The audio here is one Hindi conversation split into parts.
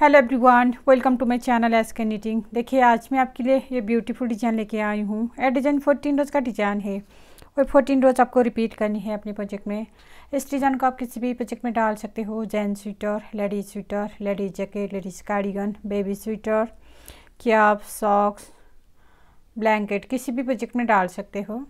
hello everyone welcome to my channel S K knitting देखिए आज मैं आपके लिए ये ब्यूटीफुल डिजाइन लेके आई हूँ ए डिजाइन फोर्टीन रोज़ का डिजाइन है और फोर्टीन रोज़ आपको रिपीट करनी है अपने प्रोजेक्ट में इस डिजाइन को आप किसी भी प्रोजेक्ट में डाल सकते हो gent sweater ladies sweater ladies jacket ladies cardigan baby sweater cap socks blanket किसी भी प्रोजेक्ट में डाल सकते हो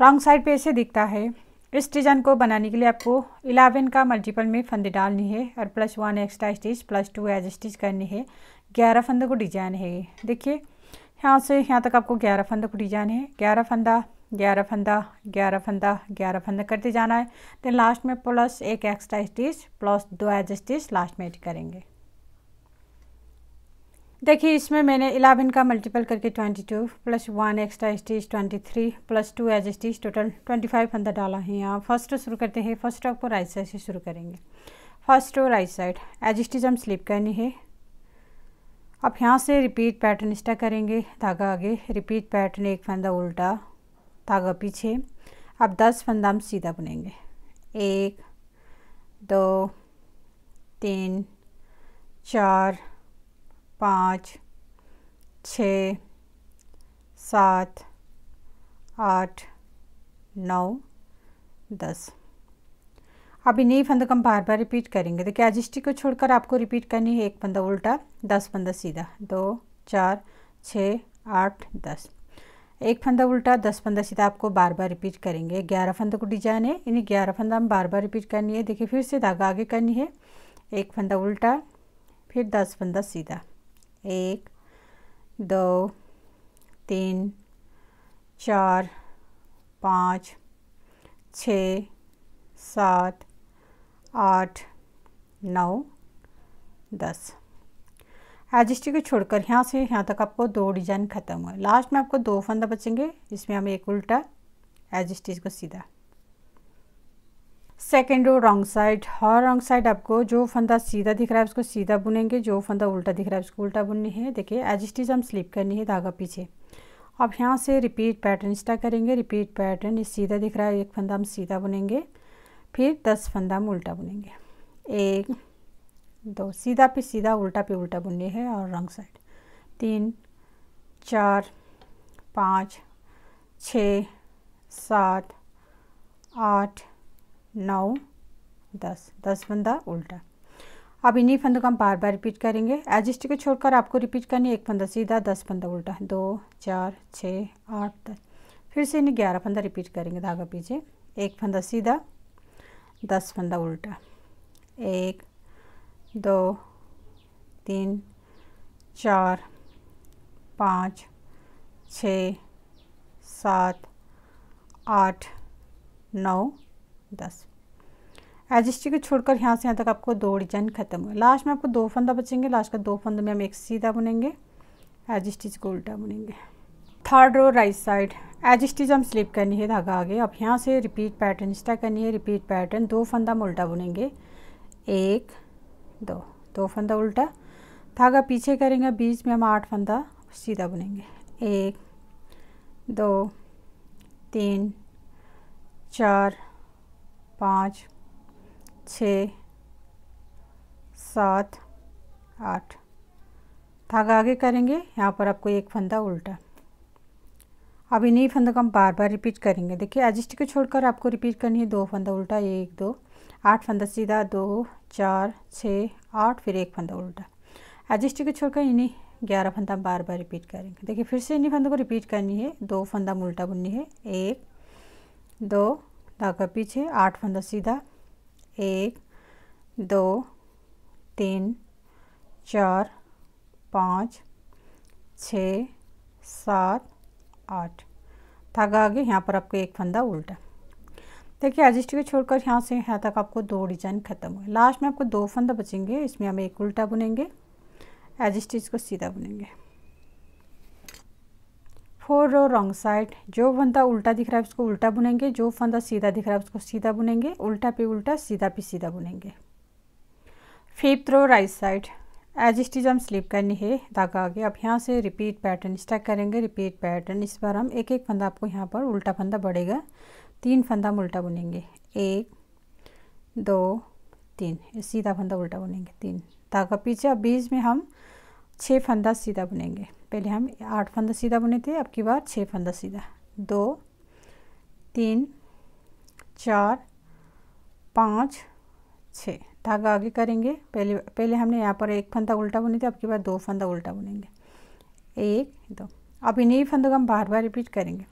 रॉन्ग साइड पे ऐसे दिखता है इस डिजाइन को बनाने के लिए आपको इलेवन का मल्टीपल में फंदे डालनी है और plus one extra stitch plus two edge stitch करनी है ग्यारह फंदों को डिजाइन है देखिए यहाँ से यहाँ तक आपको ग्यारह फंदों को डिजाइन है ग्यारह फंदा ग्यारह फंदा ग्यारह फंदा ग्यारह फंदा करते जाना है देन लास्ट में प्लस एक एक्स्ट्रा स्टिच प्लस दो एज स्टिच लास्ट में एड करेंगे देखिए इसमें मैंने इलेवन का मल्टीपल करके twenty two plus one extra twenty three plus two edge टी टोटल फाइव अंदर डाला है यहाँ फर्स्ट शुरू करते हैं फर्स्ट आपको राइट साइड से शुरू करेंगे फर्स्ट और राइट साइड एज टी हम स्लिप करनी है अब यहाँ से रिपीट पैटर्न स्टा करेंगे धागा आगे रिपीट पैटर्न एक फंदा उल्टा धागा पीछे अब दस फंदा हम सीधा बुनेंगे एक दो तीन चार पाँच छ सात आठ नौ दस अब इन्हीं फंदों को हम बार बार रिपीट करेंगे देखिए तो एजिस्टी को छोड़कर आपको रिपीट करनी है एक फंदा उल्टा दस फंदा सीधा दो चार छः आठ दस एक फंदा उल्टा दस फंदा सीधा आपको बार बार रिपीट करेंगे ग्यारह फंदों को डिजाइन है इन्हें ग्यारह फंदा हम बार बार रिपीट करनी है देखिए फिर से धागा आगे करनी है एक फंदा उल्टा फिर दस फंदा सीधा एक दो तीन चार पाँच छ सात आठ नौ दस एडजस्टी को छोड़कर यहाँ से यहाँ तक आपको दो डिजाइन ख़त्म हुए लास्ट में आपको दो फंदा बचेंगे इसमें हम एक उल्टा एडजस्टीज को सीधा सेकेंड रो रॉन्ग साइड हर रॉन्ग साइड आपको जो फंदा सीधा दिख रहा है उसको सीधा बुनेंगे जो फंदा उल्टा दिख रहा है उसको उल्टा बुननी है देखिए एज हम स्लिप करनी है धागा पीछे अब यहाँ से रिपीट पैटर्न स्टार्ट करेंगे रिपीट पैटर्न ये सीधा दिख रहा है एक फंदा हम सीधा बुनेंगे फिर दस फंदा हम उल्टा बुनेंगे एक दो सीधा पे सीधा उल्टा पे उल्टा बुननी है और रॉन्ग साइड तीन चार पाँच छ सात आठ नौ दस दस फंदा उल्टा अब इन्हीं फंदों को हम बार बार रिपीट करेंगे एजिस्ट को छोड़कर आपको रिपीट करनी है एक फंदा सीधा दस फंदा उल्टा दो चार छः आठ दस फिर से इन्हें ग्यारह फंदा रिपीट करेंगे धागा पीछे एक फंदा सीधा दस फंदा उल्टा एक दो तीन चार पाँच छ सात आठ नौ दस एजिस्टी को छोड़कर यहाँ से यहाँ तक आपको दो डिजाइन खत्म हुआ लास्ट में आपको दो फंदा बचेंगे लास्ट का दो फंदा में हम एक सीधा बुनेंगे एज स्टिच को उल्टा बुनेंगे third row right side edge stitch हम स्लिप करनी है धागा आगे अब यहाँ से रिपीट पैटर्न इस करनी है रिपीट पैटर्न दो फंदा हम उल्टा बुनेंगे एक दो दो फंदा उल्टा धागा पीछे करेंगे बीच में हम आठ फंदा सीधा बुनेंगे एक दो तीन चार पाँच छ सात आठ धागा आगे करेंगे यहाँ पर आपको एक फंदा उल्टा अब इन्हीं फंदों को हम बार बार रिपीट करेंगे देखिए एडजस्ट को छोड़कर आपको रिपीट करनी है दो फंदा उल्टा एक दो आठ फंदा सीधा दो चार छः आठ फिर एक फंदा उल्टा एडजस्ट को छोड़कर इन्हीं ग्यारह फंदा बार बार रिपीट करेंगे देखिए फिर से इन्हीं फंदों को रिपीट करनी है दो फंदा उल्टा बुननी है एक दो धागा पीछे आठ फंदा सीधा एक दो तीन चार पाँच छ सात आठ धागा आगे यहाँ पर आपको एक फंदा उल्टा देखिए एजिस्ट को छोड़कर यहाँ से यहाँ तक आपको दो डिजाइन खत्म हुए लास्ट में आपको दो फंदा बचेंगे इसमें हम एक उल्टा बुनेंगे एजिस्टिज को सीधा बुनेंगे फोर रो रॉन्ग साइड जो फंदा उल्टा दिख रहा है उसको उल्टा बुनेंगे जो फंदा सीधा दिख रहा है उसको सीधा बुनेंगे उल्टा पे उल्टा सीधा पे सीधा बुनेंगे fifth row right side edge stitch हम स्लिप करनी है धागा आगे अब यहाँ से रिपीट पैटर्न स्टैक करेंगे रिपीट पैटर्न इस बार हम एक एक फंदा आपको यहाँ पर उल्टा फंदा बढ़ेगा तीन फंदा हम उल्टा बुनेंगे एक दो तीन सीधा फंदा उल्टा बुनेंगे तीन धागा पीछे अब बीच में हम छः फंदा सीधा बुनेंगे पहले हम आठ फंदा सीधा बुने थे अब की बार छः फंदा सीधा दो तीन चार पाँच छः धागा आगे करेंगे पहले पहले हमने यहाँ पर एक फंदा उल्टा बुने थे अब की बार दो फंदा उल्टा बुनेंगे एक दो अब इन्हीं फंदों को हम बार बार रिपीट करेंगे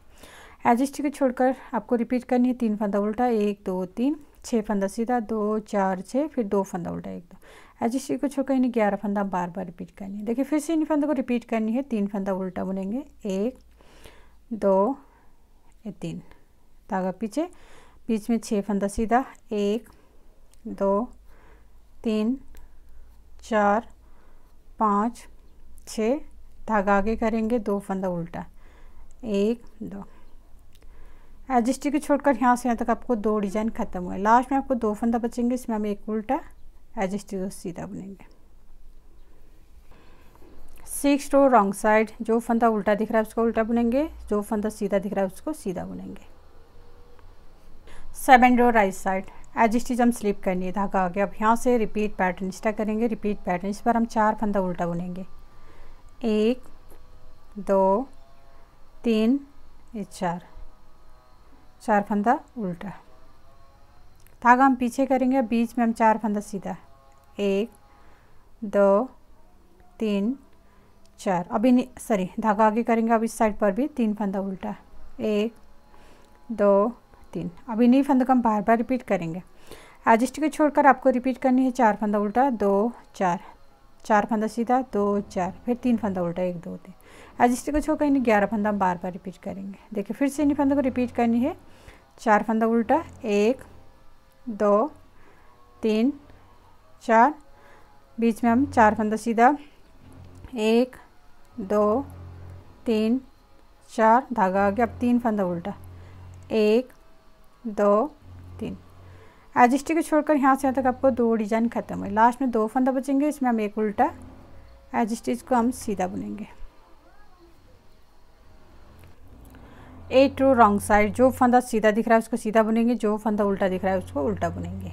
एडजस्ट को छोड़कर आपको रिपीट करनी है तीन फंदा उल्टा एक दो तीन छः फंदा सीधा दो चार छः फिर दो फंदा उल्टा एक दो एज इस को छोड़कर इन्हें ग्यारह फंदा बार बार रिपीट करनी है देखिए फिर से इन फंदों को रिपीट करनी है तीन फंदा उल्टा बुनेंगे एक दो तीन धागा तो पीछे बीच में छः फंदा सीधा एक दो तीन चार पाँच छः धागा तो आगे करेंगे दो फंदा उल्टा एक दो एडजस्टी को छोड़कर यहाँ से यहाँ तक आपको दो डिज़ाइन खत्म हुआ लास्ट में आपको दो फंदा बचेंगे इसमें हम एक उल्टा एडजेक्टिव सीधा बनेंगे सिक्स रो रॉन्ग साइड जो फंदा उल्टा दिख रहा है उसको उल्टा बुनेंगे जो फंदा सीधा दिख रहा है उसको सीधा बुनेंगे seven row right side edge stitch हम स्लिप करनी है धागा आगे अब यहाँ से रिपीट पैटर्न स्टा करेंगे रिपीट पैटर्न इस पर हम चार फंदा उल्टा बुनेंगे एक दो तीन ये चार चार फंदा उल्टा धागा हम पीछे करेंगे बीच में हम चार फंदा सीधा एक दो तीन चार अभी सॉरी धागा आगे करेंगे अब इस साइड पर भी तीन फंदा उल्टा एक दो तीन अभी नहीं फंदा को हम बार बार रिपीट करेंगे एडजस्ट को छोड़कर आपको रिपीट करनी है चार फंदा उल्टा दो चार चार फंदा सीधा दो चार फिर तीन फंदा उल्टा एक दो तीन एडजस्ट को छोड़कर इन्हें ग्यारह फंदा हम बार बार रिपीट करेंगे देखिए फिर से इन्हीं फंदों को रिपीट करनी है चार फंदा उल्टा एक दो तीन चार बीच में हम चार फंदा सीधा एक दो तीन चार धागा आ गया अब तीन फंदा उल्टा एक दो तीन एडजस्टी को छोड़कर यहाँ से यहाँ तक आपको दो डिजाइन खत्म हुई लास्ट में दो फंदा बचेंगे इसमें हम एक उल्टा एडजस्टीज को हम सीधा बुनेंगे ए टू रॉन्ग साइड जो फंदा सीधा दिख रहा है उसको सीधा बुनेंगे जो फंदा उल्टा दिख रहा है उसको उल्टा बुनेंगे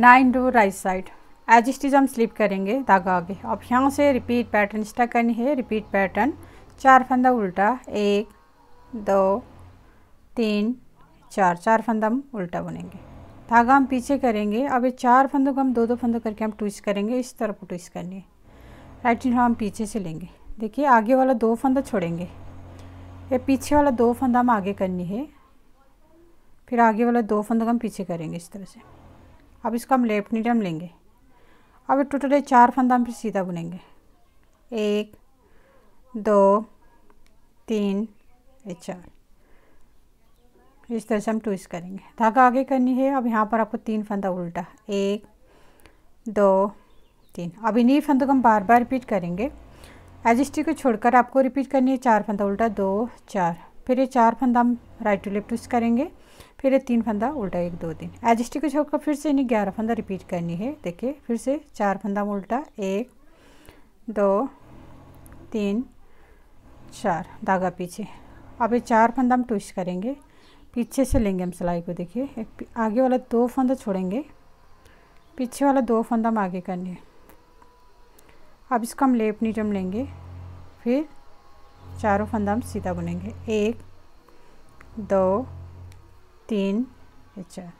nine two right side edge it is हम स्लिप करेंगे धागा आगे अब यहाँ से रिपीट पैटर्न स्टार्ट करनी है रिपीट पैटर्न चार फंदा उल्टा एक दो तीन चार चार फंदा हम उल्टा बुनेंगे धागा हम पीछे करेंगे अब ये चार फंदों को हम दो दो फंदों करके हम ट्विस्ट करेंगे इस तरफ ट्विस्ट करनी है राइट हम पीछे से लेंगे देखिए आगे वाला दो फंदा छोड़ेंगे ये पीछे वाला दो फंदा हम आगे करनी है फिर आगे वाला दो फंदा हम पीछे करेंगे इस तरह से अब इसको हम लेफ्ट हम लेंगे अब टोटल चार फंदा हम फिर सीधा बुनेंगे एक दो तीन ये चार इस तरह से हम ट्विस्ट करेंगे धागा आगे करनी है अब यहाँ पर आपको तीन फंदा उल्टा एक दो तीन अब इन्हीं फंदों को हम बार बार रिपीट करेंगे एज स्टी को छोड़कर आपको रिपीट करनी है चार फंदा उल्टा दो चार फिर ये चार फंदा हम राइट टू लेफ्ट ट्विस्ट करेंगे फिर ये तीन फंदा उल्टा एक दो तीन एज स्टी को छोड़कर फिर से इन्हें ग्यारह फंदा रिपीट करनी है देखिए फिर से चार फंदा उल्टा एक दो तीन चार धागा पीछे अब ये चार फंदा हम ट्विस्ट करेंगे पीछे से लेंगे हम सिलाई को देखिए आगे वाला दो फंदा छोड़ेंगे पीछे वाला दो फंदा हम आगे करनी है अब इसका हम लेप निजम लेंगे फिर चारों फंदा हम सीधा बुनेंगे एक दो तीन चार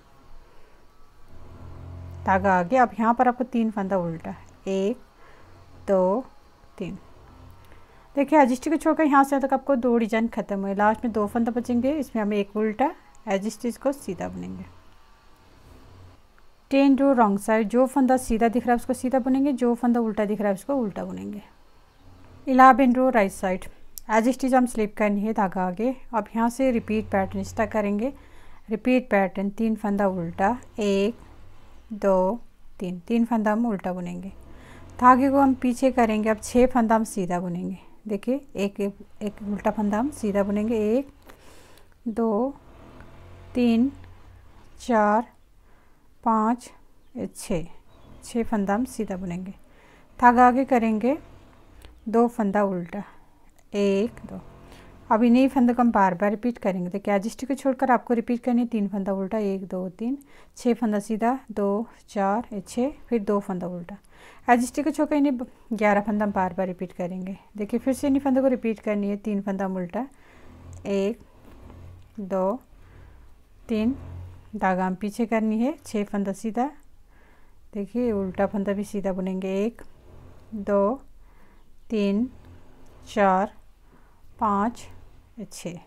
धागा आ गया अब यहाँ पर आपको तीन फंदा उल्टा है एक दो तीन देखिए एजिस्टी को छोड़कर यहाँ से तक आपको दो डिजाइन खत्म हुए लास्ट में दो फंदा बचेंगे इसमें हम एक उल्टा एजिस्टीज को सीधा बनेंगे टेन जो रॉन्ग साइड जो फंदा सीधा दिख रहा है उसको सीधा बुनेंगे जो फंदा उल्टा दिख रहा है उसको उल्टा बुनेंगे eleven row right side edge stitch हम स्लिप करनी है धागा आगे अब यहाँ से रिपीट पैटर्न इस तरह करेंगे रिपीट पैटर्न तीन फंदा उल्टा एक दो तीन तीन फंदा हम उल्टा बुनेंगे धागे को हम पीछे करेंगे अब छः फंदा हम सीधा बुनेंगे देखिए एक एक उल्टा फंदा हम सीधा बुनेंगे एक दो तीन चार पाँच छः छः फंदा हम सीधा बुनेंगे धागा आगे करेंगे दो फंदा उल्टा एक दो अब इन्हीं फंदों को हम बार बार रिपीट करेंगे देखिए क्या को छोड़कर आपको रिपीट करनी है तीन फंदा उल्टा एक दो तीन छः फंदा सीधा दो चार छः फिर दो फंदा उल्टा एजिस्टी को छोड़कर इन्हें ग्यारह फंदा हम बार बार रिपीट करेंगे देखिए फिर से इन्हीं फंदों को रिपीट करनी है तीन फंदा उल्टा एक दो तीन धागा हम पीछे करनी है छः फंदा सीधा देखिए उल्टा फंदा भी सीधा बुनेंगे एक दो तीन चार पाँच छः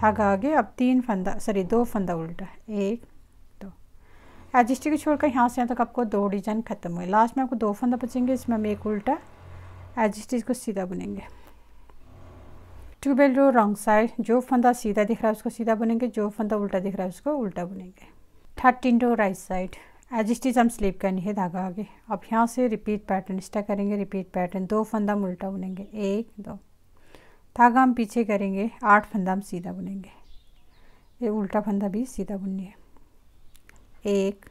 धागा आगे अब तीन फंदा सॉरी दो फंदा उल्टा एक दो एडजस्टी को छोड़कर यहाँ से यहाँ तक आपको दो डिजाइन खत्म हुए लास्ट में आपको दो फंदा बचेंगे इसमें हम एक उल्टा एडजस्टिंग को सीधा बुनेंगे ट्यूबवेल जो रॉन्ग साइड जो फंदा सीधा दिख रहा है उसको सीधा बुनेंगे जो फंदा उल्टा दिख रहा है उसको उल्टा बुनेंगे thirteen row right side edge stitch हम स्लीप करनी है धागा आगे अब यहाँ से रिपीट पैटर्न स्टा करेंगे रिपीट पैटर्न दो फंदा हम उल्टा बुनेंगे एक दो धागा हम पीछे करेंगे आठ फंदा हम सीधा बुनेंगे ये उल्टा फंदा भी सीधा बुननी है एक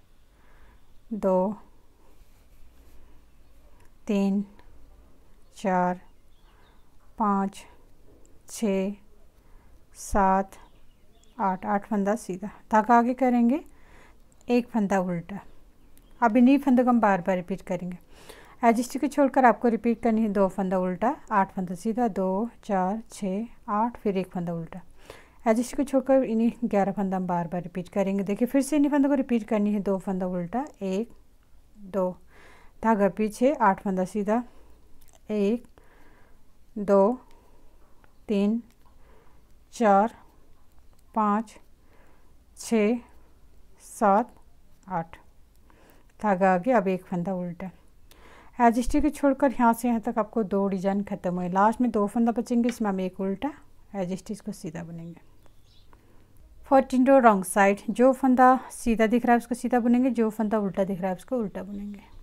दो तीन चार पाँच छः सात आठ आठ फंदा सीधा धागा आगे करेंगे एक फंदा उल्टा अब इन्हीं फंदों को हम बार बार रिपीट करेंगे एजिस्ट को छोड़कर आपको रिपीट करनी है दो फंदा उल्टा आठ फंदा सीधा दो चार छः आठ फिर एक फंदा उल्टा एडजस्ट को छोड़कर इन्हीं ग्यारह फंदा हम बार बार रिपीट करेंगे देखिए फिर से इन्हीं फंदों को रिपीट करनी है दो फंदा उल्टा एक दो धागा पीछे आठ फंदा सीधा एक दो तीन चार पाँच छ सात आठ धागा आगे अब एक फंदा उल्टा को छोड़कर यहाँ से यहाँ तक आपको दो डिजाइन खत्म हुए लास्ट में दो फंदा बचेंगे इसमें हम एक उल्टा एजिस्टिक को सीधा बुनेंगे फोर्टीन रो रॉन्ग साइड जो फंदा सीधा दिख रहा है उसको सीधा बुनेंगे जो फंदा उल्टा दिख रहा है उसको उल्टा बुनेंगे